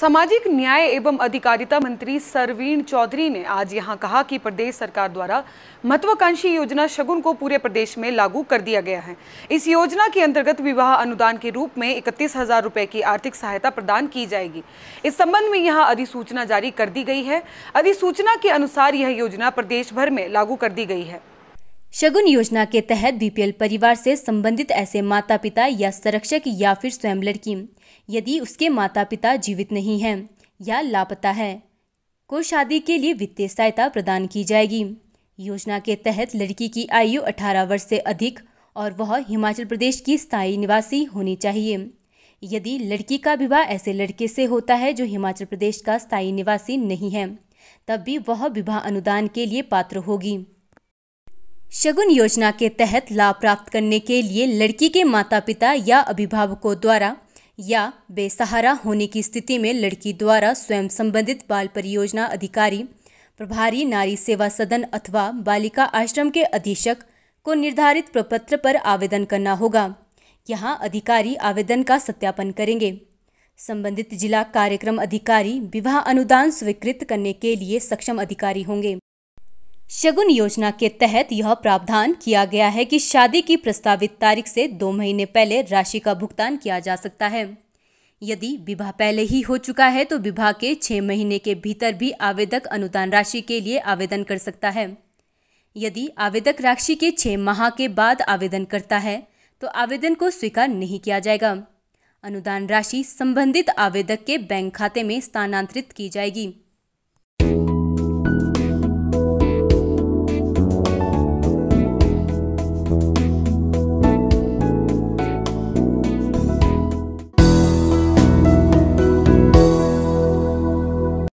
सामाजिक न्याय एवं अधिकारिता मंत्री सरवीण चौधरी ने आज यहां कहा कि प्रदेश सरकार द्वारा महत्वाकांक्षी योजना शगुन को पूरे प्रदेश में लागू कर दिया गया है इस योजना के अंतर्गत विवाह अनुदान के रूप में इकतीस हजार रुपए की आर्थिक सहायता प्रदान की जाएगी इस संबंध में यहां अधिसूचना जारी कर दी गई है अधिसूचना के अनुसार यह योजना प्रदेश भर में लागू कर दी गई है शगुन योजना के तहत बीपीएल परिवार से संबंधित ऐसे माता पिता या संरक्षक या फिर स्वयं लड़की यदि उसके माता पिता जीवित नहीं हैं या लापता है को शादी के लिए वित्तीय सहायता प्रदान की जाएगी योजना के तहत लड़की की आयु 18 वर्ष से अधिक और वह हिमाचल प्रदेश की स्थायी निवासी होनी चाहिए यदि लड़की का विवाह ऐसे लड़के से होता है जो हिमाचल प्रदेश का स्थायी निवासी नहीं है तब भी वह विवाह अनुदान के लिए पात्र होगी शगुन योजना के तहत लाभ प्राप्त करने के लिए लड़की के माता पिता या अभिभावकों द्वारा या बेसहारा होने की स्थिति में लड़की द्वारा स्वयं संबंधित बाल परियोजना अधिकारी प्रभारी नारी सेवा सदन अथवा बालिका आश्रम के अधीक्षक को निर्धारित प्रपत्र पर आवेदन करना होगा यहाँ अधिकारी आवेदन का सत्यापन करेंगे संबंधित जिला कार्यक्रम अधिकारी विवाह अनुदान स्वीकृत करने के लिए सक्षम अधिकारी होंगे शगुन योजना के तहत यह प्रावधान किया गया है कि शादी की प्रस्तावित तारीख से दो महीने पहले राशि का भुगतान किया जा सकता है यदि विवाह पहले ही हो चुका है तो विवाह के छः महीने के भीतर भी आवेदक अनुदान राशि के लिए आवेदन कर सकता है यदि आवेदक राशि के छः माह के बाद आवेदन करता है तो आवेदन को स्वीकार नहीं किया जाएगा अनुदान राशि संबंधित आवेदक के बैंक खाते में स्थानांतरित की जाएगी